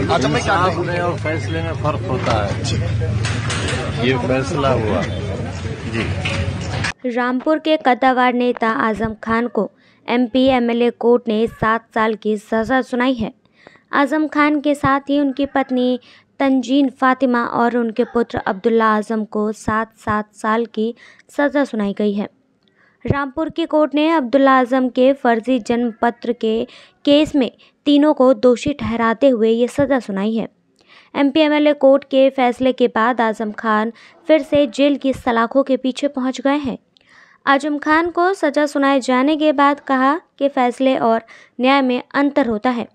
अच्छा, और फैसले में फर्क होता है ये फैसला हुआ जी रामपुर के कद्दावार नेता आजम खान को एमपी एमएलए कोर्ट ने सात साल की सजा सुनाई है आजम खान के साथ ही उनकी पत्नी तंजीन फातिमा और उनके पुत्र अब्दुल्ला आजम को सात सात साल की सज़ा सुनाई गई है रामपुर की कोर्ट ने अब्दुल आजम के फर्जी जन्म पत्र के केस में तीनों को दोषी ठहराते हुए ये सज़ा सुनाई है एमपीएमएलए कोर्ट के फैसले के बाद आजम खान फिर से जेल की सलाखों के पीछे पहुंच गए हैं आजम खान को सज़ा सुनाए जाने के बाद कहा कि फैसले और न्याय में अंतर होता है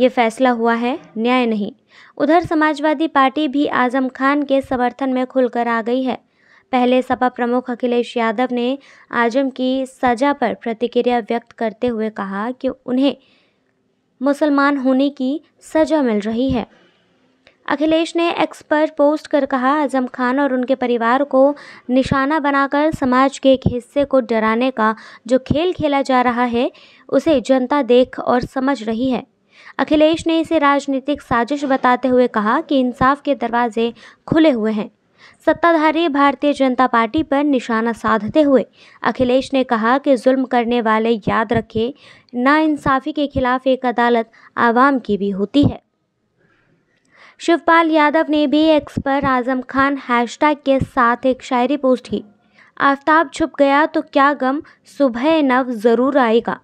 ये फैसला हुआ है न्याय नहीं उधर समाजवादी पार्टी भी आजम खान के समर्थन में खुलकर आ गई है पहले सपा प्रमुख अखिलेश यादव ने आजम की सजा पर प्रतिक्रिया व्यक्त करते हुए कहा कि उन्हें मुसलमान होने की सजा मिल रही है अखिलेश ने एक्स पर पोस्ट कर कहा आजम खान और उनके परिवार को निशाना बनाकर समाज के एक हिस्से को डराने का जो खेल खेला जा रहा है उसे जनता देख और समझ रही है अखिलेश ने इसे राजनीतिक साजिश बताते हुए कहा कि इंसाफ के दरवाजे खुले हुए हैं सत्ताधारी भारतीय जनता पार्टी पर निशाना साधते हुए अखिलेश ने कहा कि जुल्म करने वाले याद रखें नाइंसाफ़ी के खिलाफ एक अदालत आवाम की भी होती है शिवपाल यादव ने भी एक्स पर आजम खान हैशटैग के साथ एक शायरी पोस्ट की आफ्ताब छुप गया तो क्या गम सुबह नव ज़रूर आएगा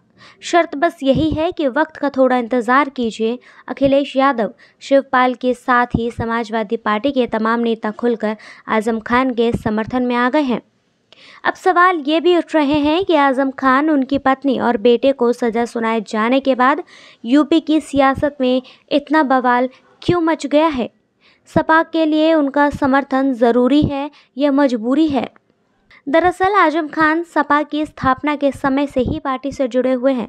शर्त बस यही है कि वक्त का थोड़ा इंतज़ार कीजिए अखिलेश यादव शिवपाल के साथ ही समाजवादी पार्टी के तमाम नेता खुलकर आजम खान के समर्थन में आ गए हैं अब सवाल ये भी उठ रहे हैं कि आजम खान उनकी पत्नी और बेटे को सज़ा सुनाए जाने के बाद यूपी की सियासत में इतना बवाल क्यों मच गया है सपा के लिए उनका समर्थन ज़रूरी है या मजबूरी है दरअसल आजम खान सपा की स्थापना के समय से ही पार्टी से जुड़े हुए हैं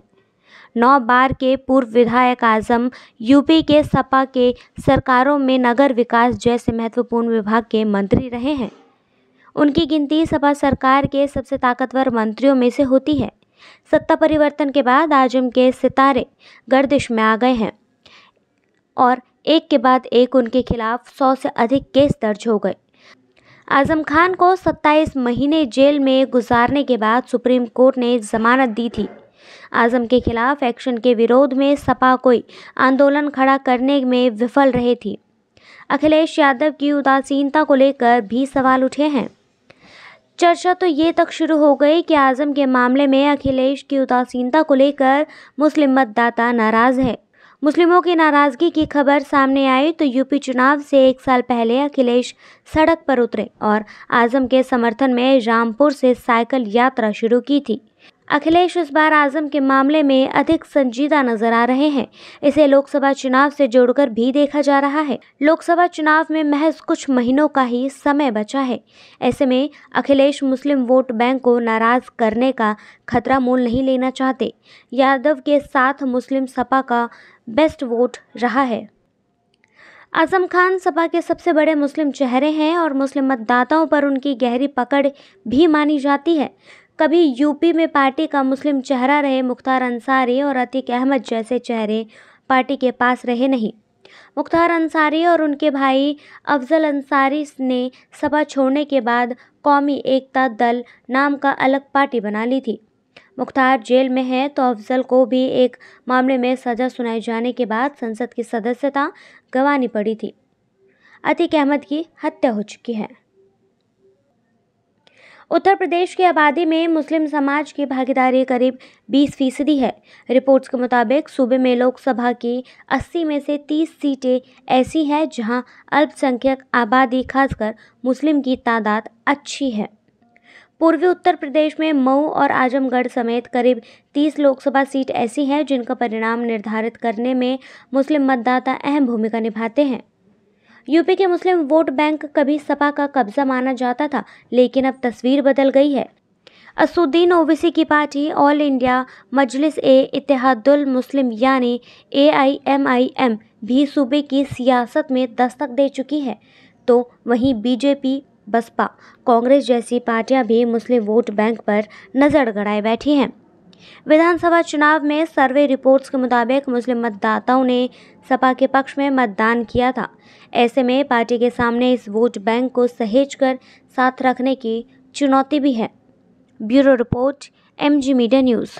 नौ बार के पूर्व विधायक आजम यूपी के सपा के सरकारों में नगर विकास जैसे महत्वपूर्ण विभाग के मंत्री रहे हैं उनकी गिनती सपा सरकार के सबसे ताकतवर मंत्रियों में से होती है सत्ता परिवर्तन के बाद आजम के सितारे गर्दिश में आ गए हैं और एक के बाद एक उनके खिलाफ सौ से अधिक केस दर्ज हो गए आजम खान को 27 महीने जेल में गुजारने के बाद सुप्रीम कोर्ट ने जमानत दी थी आजम के खिलाफ एक्शन के विरोध में सपा कोई आंदोलन खड़ा करने में विफल रहे थी अखिलेश यादव की उदासीनता को लेकर भी सवाल उठे हैं चर्चा तो ये तक शुरू हो गई कि आजम के मामले में अखिलेश की उदासीनता को लेकर मुस्लिम मतदाता नाराज़ है मुस्लिमों की नाराज़गी की खबर सामने आई तो यूपी चुनाव से एक साल पहले अखिलेश सड़क पर उतरे और आजम के समर्थन में रामपुर से साइकिल यात्रा शुरू की थी अखिलेश इस बार आजम के मामले में अधिक संजीदा नजर आ रहे हैं इसे लोकसभा चुनाव से जोड़कर भी देखा जा रहा है लोकसभा चुनाव में महज कुछ महीनों का ही समय बचा है ऐसे में अखिलेश मुस्लिम वोट बैंक को नाराज करने का खतरा मोल नहीं लेना चाहते यादव के साथ मुस्लिम सपा का बेस्ट वोट रहा है आजम खान सपा के सबसे बड़े मुस्लिम चेहरे हैं और मुस्लिम मतदाताओं पर उनकी गहरी पकड़ भी मानी जाती है कभी यूपी में पार्टी का मुस्लिम चेहरा रहे मुख्तार अंसारी और अतीक अहमद जैसे चेहरे पार्टी के पास रहे नहीं मुख्तार अंसारी और उनके भाई अफजल अंसारी ने सभा छोड़ने के बाद कौमी एकता दल नाम का अलग पार्टी बना ली थी मुख्तार जेल में है तो अफजल को भी एक मामले में सज़ा सुनाए जाने के बाद संसद की सदस्यता गंवानी पड़ी थी अतीक अहमद की हत्या हो चुकी है उत्तर प्रदेश की आबादी में मुस्लिम समाज की भागीदारी करीब 20 फीसदी है रिपोर्ट्स के मुताबिक सूबे में लोकसभा की 80 में से 30 सीटें ऐसी हैं जहां अल्पसंख्यक आबादी खासकर मुस्लिम की तादाद अच्छी है पूर्वी उत्तर प्रदेश में मऊ और आजमगढ़ समेत करीब 30 लोकसभा सीट ऐसी हैं जिनका परिणाम निर्धारित करने में मुस्लिम मतदाता अहम भूमिका निभाते हैं यूपी के मुस्लिम वोट बैंक कभी सपा का कब्जा माना जाता था लेकिन अब तस्वीर बदल गई है असुद्दीन ओवैसी की party all India Majlis e Ittehadul Muslim यानी A I I am M भी सूबे की सियासत में दस्तक दे चुकी है तो वहीं बीजेपी बसपा कांग्रेस जैसी पार्टियां भी मुस्लिम वोट बैंक पर नज़र गड़ाए बैठी हैं विधानसभा चुनाव में सर्वे रिपोर्ट्स के मुताबिक मुस्लिम मतदाताओं ने सपा के पक्ष में मतदान किया था ऐसे में पार्टी के सामने इस वोट बैंक को सहेज कर साथ रखने की चुनौती भी है bureau report M media news